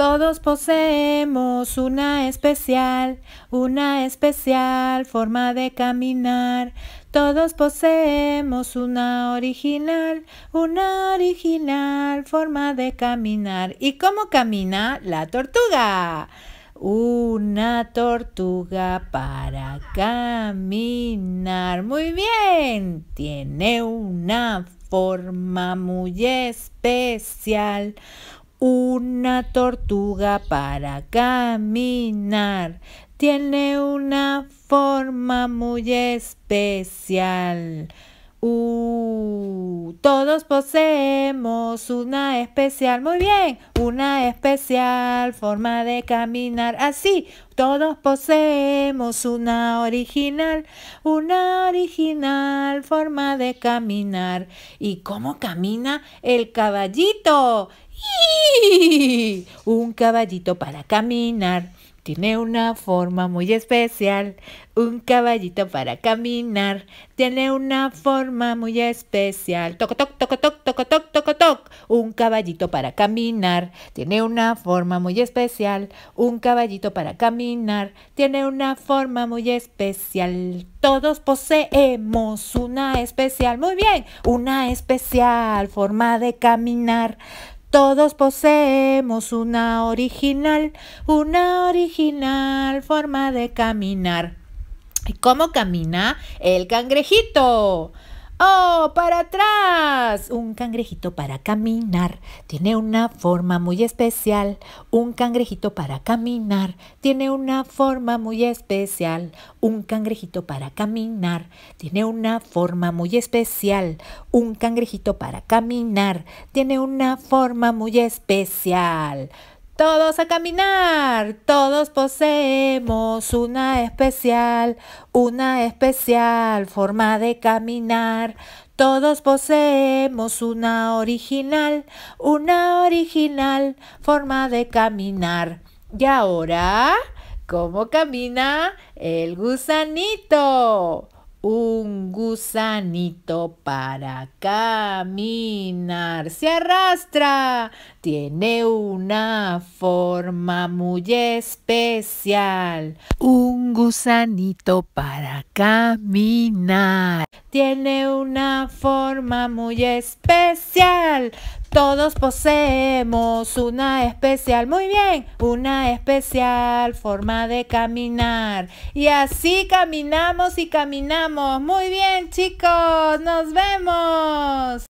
Todos poseemos una especial, una especial forma de caminar. Todos poseemos una original, una original forma de caminar. ¿Y cómo camina la tortuga? Una tortuga para caminar. Muy bien. Tiene una forma muy especial una tortuga para caminar tiene una forma muy especial. Uh, todos poseemos una especial, muy bien, una especial forma de caminar. Así, todos poseemos una original, una original forma de caminar. ¿Y cómo camina el caballito? Un caballito para caminar. Tiene una forma muy especial, un caballito para caminar. Tiene una forma muy especial. Toco, toc, toco, toc, toco, toc un caballito para caminar, tiene una forma muy especial, un caballito para caminar, tiene una forma muy especial. Todos poseemos una especial, muy bien, una especial forma de caminar. Todos poseemos una original, una original forma de caminar. ¿Y cómo camina el cangrejito? ¡Oh, para atrás! Un cangrejito para caminar tiene una forma muy especial. Un cangrejito para caminar tiene una forma muy especial. Un cangrejito para caminar tiene una forma muy especial. Un cangrejito para caminar tiene una forma muy especial. Todos a caminar, todos poseemos una especial, una especial forma de caminar. Todos poseemos una original, una original forma de caminar. Y ahora, ¿cómo camina el gusanito? un gusanito para caminar. Se arrastra, tiene una forma muy especial. Un gusanito para caminar. Tiene una forma muy especial. Todos poseemos una especial, muy bien, una especial forma de caminar. Y así caminamos y caminamos. Muy bien, chicos, nos vemos.